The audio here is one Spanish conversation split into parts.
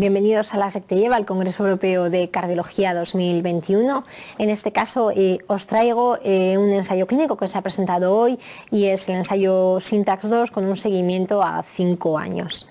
Bienvenidos a la Secte lleva el Congreso Europeo de Cardiología 2021. En este caso eh, os traigo eh, un ensayo clínico que se ha presentado hoy y es el ensayo Syntax 2 con un seguimiento a 5 años.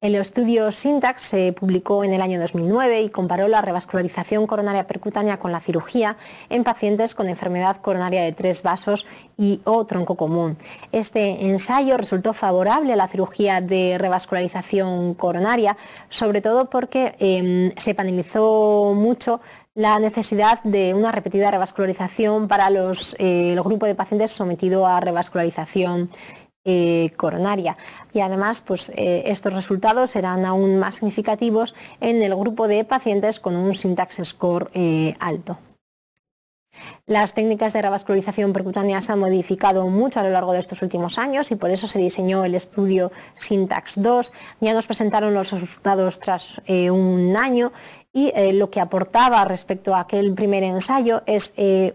El estudio Syntax se publicó en el año 2009 y comparó la revascularización coronaria percutánea con la cirugía en pacientes con enfermedad coronaria de tres vasos y o tronco común. Este ensayo resultó favorable a la cirugía de revascularización coronaria, sobre todo porque em, se panelizó mucho la necesidad de una repetida revascularización para los, eh, el grupo de pacientes sometido a revascularización eh, coronaria. Y además, pues, eh, estos resultados serán aún más significativos en el grupo de pacientes con un syntax score eh, alto. Las técnicas de revascularización percutánea se han modificado mucho a lo largo de estos últimos años y por eso se diseñó el estudio Syntax 2. Ya nos presentaron los resultados tras un año y eh, lo que aportaba respecto a aquel primer ensayo es eh,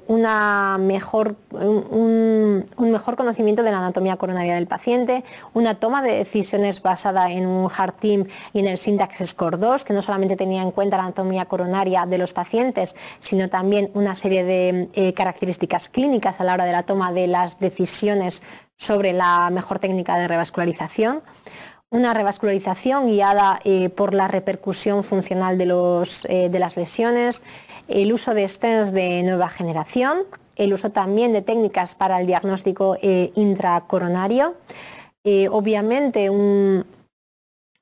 mejor, un, mejor conocimiento de la anatomía coronaria del paciente, una toma de decisiones basada en un hard team y en el syntax score 2, que no solamente tenía en cuenta la anatomía coronaria de los pacientes, sino también una serie de eh, características clínicas a la hora de la toma de las decisiones sobre la mejor técnica de revascularización una revascularización guiada eh, por la repercusión funcional eh, de, las lesiones, el uso de stents de nueva generación, el uso también de técnicas para el diagnóstico eh, intracoronario, obviamente un,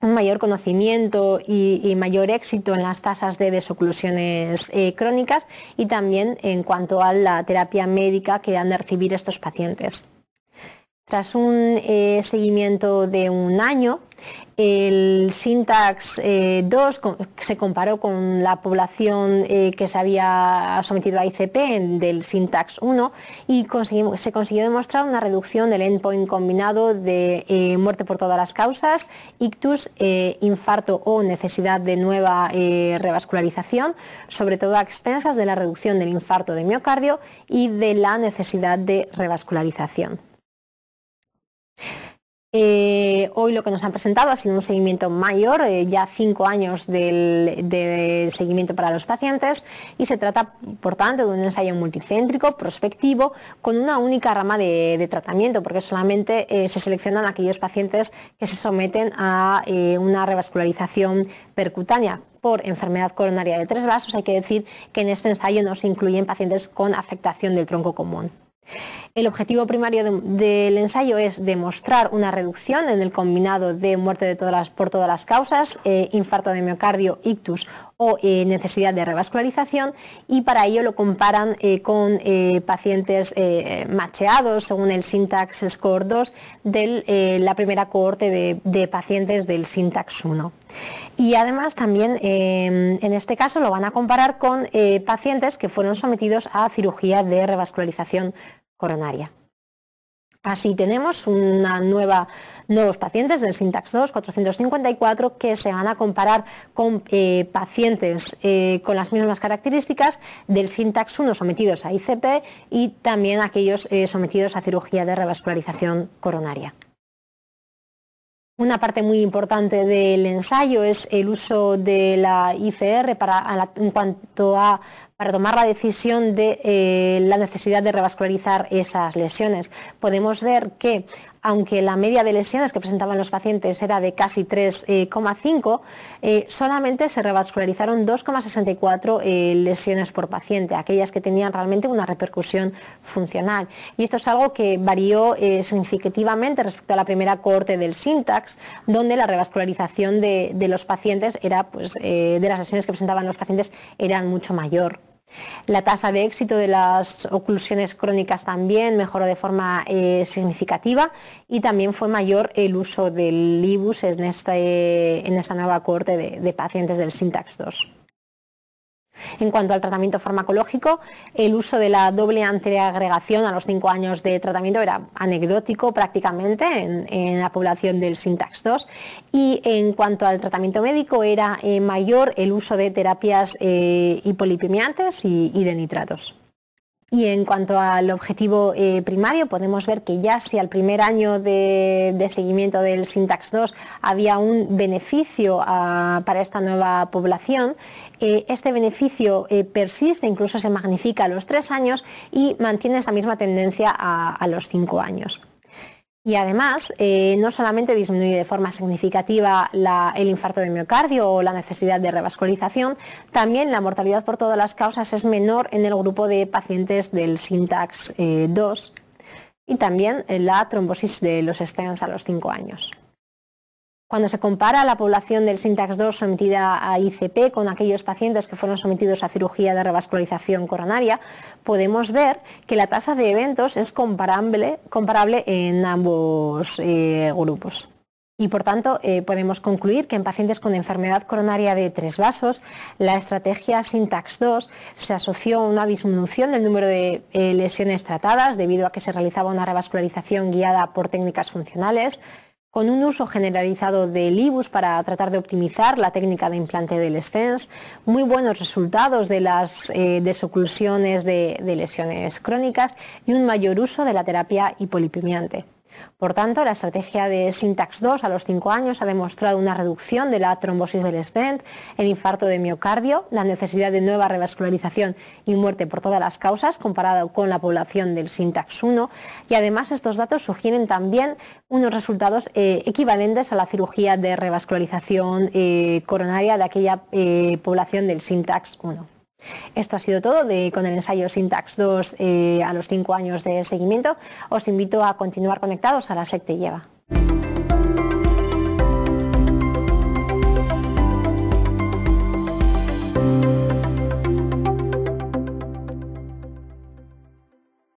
mayor conocimiento y, y, mayor éxito en las tasas de desoclusiones crónicas y también en cuanto a la terapia médica que han de recibir estos pacientes. Tras un eh, seguimiento de un año, el Syntax 2 eh, se comparó con la población eh, que se había sometido a ICP del Syntax 1 y se consiguió demostrar una reducción del endpoint combinado de muerte por todas las causas, ictus, infarto o necesidad de nueva revascularización, sobre todo a expensas de la reducción del infarto de miocardio y de la necesidad de revascularización. Eh, hoy lo que nos han presentado ha sido un seguimiento mayor, eh, ya cinco años del, seguimiento para los pacientes y se trata, por tanto, de un ensayo multicéntrico, prospectivo, con una única rama de, tratamiento, porque solamente eh, se seleccionan aquellos pacientes que se someten a una revascularización percutánea por enfermedad coronaria de tres vasos. Hay que decir que en este ensayo no se incluyen pacientes con afectación del tronco común. El objetivo primario del ensayo es demostrar una reducción en el combinado de muerte por todas las causas, eh, infarto de miocardio, ictus o eh, necesidad de revascularización y para ello lo comparan eh, con pacientes macheados según el Syntax Score 2 de la primera cohorte de, pacientes del Syntax 1. Y además también en este caso lo van a comparar con pacientes que fueron sometidos a cirugía de revascularización coronaria. Así tenemos una nueva, nuevos pacientes del sintax 2, 454, que se van a comparar con eh, pacientes eh, con las mismas características del sintax 1 sometidos a ICP y también aquellos eh, sometidos a cirugía de revascularización coronaria. Una parte muy importante del ensayo es el uso de la IFR en cuanto a para tomar la decisión de eh, la necesidad de revascularizar esas lesiones. Podemos ver que aunque la media de lesiones que presentaban los pacientes era de casi 3,5, eh, eh, solamente se revascularizaron 2,64 lesiones por paciente, aquellas que tenían realmente una repercusión funcional. Y esto es algo que varió significativamente respecto a la primera corte del Sintax, donde la revascularización de, los pacientes era, pues, de las lesiones que presentaban los pacientes era mucho mayor. La tasa de éxito de las oclusiones crónicas también mejoró de forma eh, significativa y también fue mayor el uso del IBUS en, este, esta nueva corte de, de pacientes del Syntax 2. En cuanto al tratamiento farmacológico, el uso de la doble antiagregación a los cinco años de tratamiento era anecdótico prácticamente en, la población del Sintax 2 y en cuanto al tratamiento médico era eh, mayor el uso de terapias eh, hipolipimiantes y de nitratos. Y en cuanto al objetivo eh, primario, podemos ver que ya si al primer año de, seguimiento del Syntax 2 había un beneficio ah, para esta nueva población, eh, este beneficio eh, persiste, incluso se magnifica a los tres años y mantiene esa misma tendencia a los cinco años. Y además, eh, no solamente disminuye de forma significativa el infarto de miocardio o la necesidad de revascularización, también la mortalidad por todas las causas es menor en el grupo de pacientes del Syntax 2 eh, y también la trombosis de los stents a los 5 años. Cuando se compara la población del Syntax 2 sometida a ICP con aquellos pacientes que fueron sometidos a cirugía de revascularización coronaria, podemos ver que la tasa de eventos es comparable, en ambos eh, grupos. Y por tanto, eh, podemos concluir que en pacientes con enfermedad coronaria de tres vasos, la estrategia Syntax 2 se asoció a una disminución del número de eh, lesiones tratadas debido a que se realizaba una revascularización guiada por técnicas funcionales, con un uso generalizado del IBUS para tratar de optimizar la técnica de implante del STENS, muy buenos resultados de las eh, de, de lesiones crónicas y un mayor uso de la terapia hipolipimiante. Por tanto, la estrategia de Syntax 2 a los 5 años ha demostrado una reducción de la trombosis del stent, el infarto de miocardio, la necesidad de nueva revascularización y muerte por todas las causas comparado con la población del Syntax 1 y además estos datos sugieren también unos resultados eh, equivalentes a la cirugía de revascularización eh, coronaria de aquella eh, población del Syntax 1. Esto ha sido todo con el ensayo Syntax 2 eh, a los 5 años de seguimiento. Os invito a continuar conectados a la secta lleva.